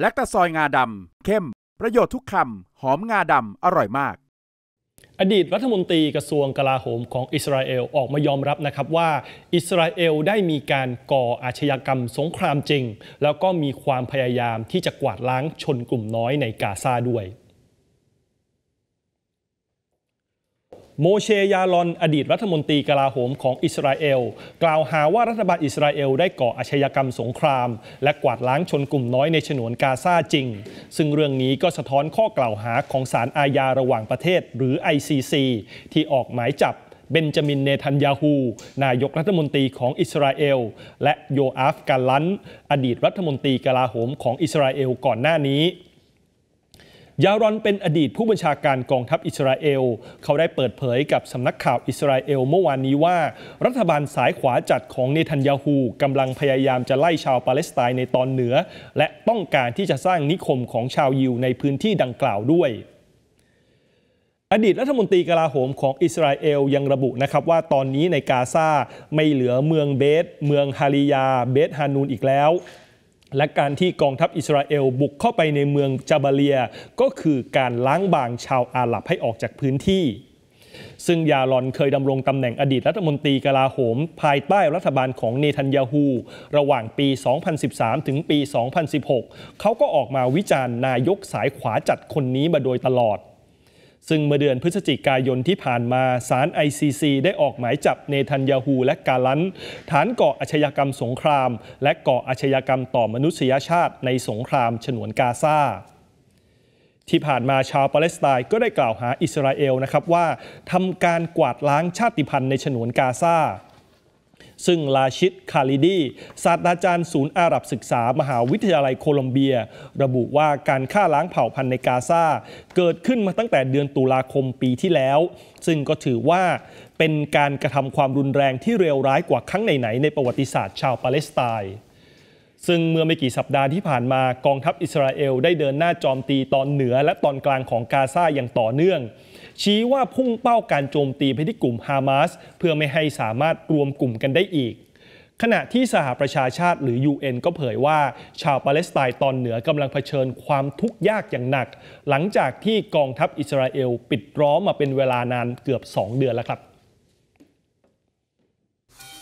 และตะซอยงาดำเข้ม ประโยชน์ทุกคำหอมงาดำอร่อยมาก อดีตรัฐมนตรีกระทรวงกลาโหมของอิสราเอลออกมายอมรับนะครับว่าอิสราเอลได้มีการก่ออาชญากรรมสงครามจริง แล้วก็มีความพยายามที่จะกวาดล้างชนกลุ่มน้อยในกาซาด้วยโมเชยาลอนอดีตรัฐมนตรีกลาโหมของอิสราเอล กล่าวหาว่ารัฐบาลอิสราเอลได้ก่ออาชญากรรมสงคราม และกวาดล้างชนกลุ่มน้อยในฉนวนกาซาจริง ซึ่งเรื่องนี้ก็สะท้อนข้อกล่าวหาของศาลอาญาระหว่างประเทศหรือ ICC ที่ออกหมายจับเบนจามินเนทันยาฮูนายกรัฐมนตรีของอิสราเอล และโยอาฟกาลันอดีตรัฐมนตรีกลาโหมของอิสราเอลก่อนหน้านี้ยารอนเป็นอดีตผู้บัญชาการกองทัพอิสราเอล เขาได้เปิดเผยกับสำนักข่าวอิสราเอลเมื่อวานนี้ว่า รัฐบาลสายขวาจัดของเนทันยาฮูกำลังพยายามจะไล่ชาวปาเลสไตน์ในตอนเหนือ และต้องการที่จะสร้างนิคมของชาวยิวในพื้นที่ดังกล่าวด้วย อดีตรัฐมนตรีกลาโหมของอิสราเอลยังระบุนะครับว่าตอนนี้ในกาซาไม่เหลือเมืองเบสเมืองฮาริยา เบสฮานูนอีกแล้วและการที่กองทัพอิสราเอลบุกเข้าไปในเมืองจาบาเลีย ก็คือการล้างบางชาวอาหรับให้ออกจากพื้นที่ ซึ่งยาลอนเคยดำรงตำแหน่งอดีตรัฐมนตรีกลาโหม ภายใต้รัฐบาลของเนทันยาฮูระหว่างปี 2013 ถึงปี 2016 เขาก็ออกมาวิจารณ์นายกสายขวาจัดคนนี้มาโดยตลอดซึ่งเมื่อเดือนพฤศจิกายนที่ผ่านมาศาล ICC ได้ออกหมายจับเนทันยาฮูและกาลันฐานก่ออาชญากรรมสงครามและก่ออาชญากรรมต่อมนุษยชาติในสงครามฉนวนกาซาที่ผ่านมาชาวปาเลสไตน์ก็ได้กล่าวหาอิสราเอลนะครับว่าทำการกวาดล้างชาติพันธุ์ในฉนวนกาซาซึ่งลาชิดคาลิดี ศาสตราจารย์ศูนย์อาหรับศึกษา มหาวิทยาลัยโคลอมเบีย ระบุว่าการฆ่าล้างเผ่าพันธุ์ในกาซาเกิดขึ้นมาตั้งแต่เดือนตุลาคมปีที่แล้ว ซึ่งก็ถือว่าเป็นการกระทำความรุนแรงที่เร็วร้ายกว่าครั้งไหนๆในประวัติศาสตร์ชาวปาเลสไตน์ซึ่งเมื่อไม่กี่สัปดาห์ที่ผ่านมากองทัพอิสราเอลได้เดินหน้าจอมตีตอนเหนือและตอนกลางของกาซาอย่างต่อเนื่อง ชี้ว่าพุ่งเป้าการโจมตีไปที่กลุ่มฮามาสเพื่อไม่ให้สามารถรวมกลุ่มกันได้อีก ขณะที่สหประชาชาติหรือ UN ก็เผยว่า ชาวปาเลสไตน์ตอนเหนือกำลังเผชิญความทุกข์ยากอย่างหนัก หลังจากที่กองทัพอิสราเอลปิดร้อมมาเป็นเวลานานเกือบ 2 เดือนแล้วครับ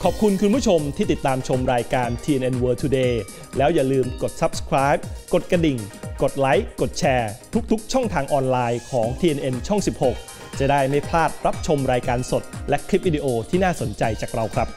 ขอบคุณคุณผู้ชมที่ติดตามชมรายการ TNN World Today แล้วอย่าลืมกด subscribe กดกระดิ่ง กดไลค์กดแชร์ทุก ๆช่องทางออนไลน์ของ TNN ช่อง 16 จะได้ไม่พลาดรับชมรายการสด และคลิปวิดีโอที่น่าสนใจจากเราครับ